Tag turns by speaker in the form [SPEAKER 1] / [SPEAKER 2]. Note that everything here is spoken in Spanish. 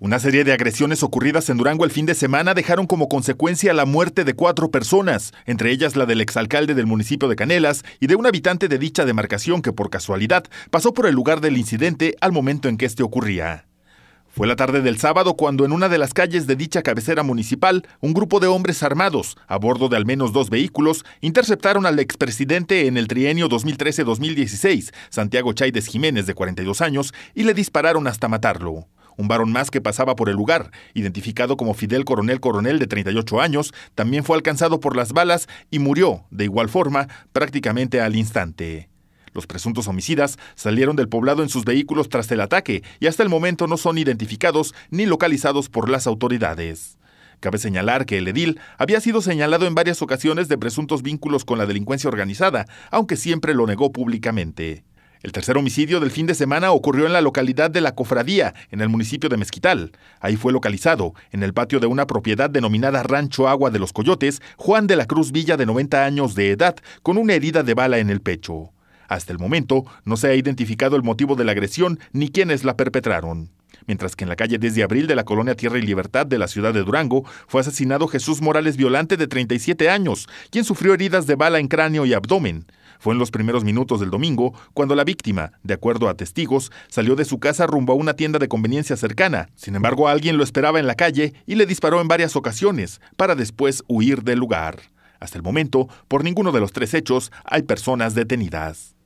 [SPEAKER 1] Una serie de agresiones ocurridas en Durango el fin de semana dejaron como consecuencia la muerte de cuatro personas, entre ellas la del exalcalde del municipio de Canelas y de un habitante de dicha demarcación que por casualidad pasó por el lugar del incidente al momento en que este ocurría. Fue la tarde del sábado cuando en una de las calles de dicha cabecera municipal, un grupo de hombres armados, a bordo de al menos dos vehículos, interceptaron al expresidente en el trienio 2013-2016, Santiago Chaides Jiménez, de 42 años, y le dispararon hasta matarlo. Un varón más que pasaba por el lugar, identificado como Fidel Coronel Coronel de 38 años, también fue alcanzado por las balas y murió, de igual forma, prácticamente al instante. Los presuntos homicidas salieron del poblado en sus vehículos tras el ataque y hasta el momento no son identificados ni localizados por las autoridades. Cabe señalar que el edil había sido señalado en varias ocasiones de presuntos vínculos con la delincuencia organizada, aunque siempre lo negó públicamente. El tercer homicidio del fin de semana ocurrió en la localidad de La Cofradía, en el municipio de Mezquital. Ahí fue localizado, en el patio de una propiedad denominada Rancho Agua de los Coyotes, Juan de la Cruz Villa de 90 años de edad, con una herida de bala en el pecho. Hasta el momento no se ha identificado el motivo de la agresión ni quienes la perpetraron. Mientras que en la calle 10 de abril de la colonia Tierra y Libertad de la ciudad de Durango fue asesinado Jesús Morales Violante de 37 años, quien sufrió heridas de bala en cráneo y abdomen. Fue en los primeros minutos del domingo cuando la víctima, de acuerdo a testigos, salió de su casa rumbo a una tienda de conveniencia cercana. Sin embargo, alguien lo esperaba en la calle y le disparó en varias ocasiones para después huir del lugar. Hasta el momento, por ninguno de los tres hechos hay personas detenidas.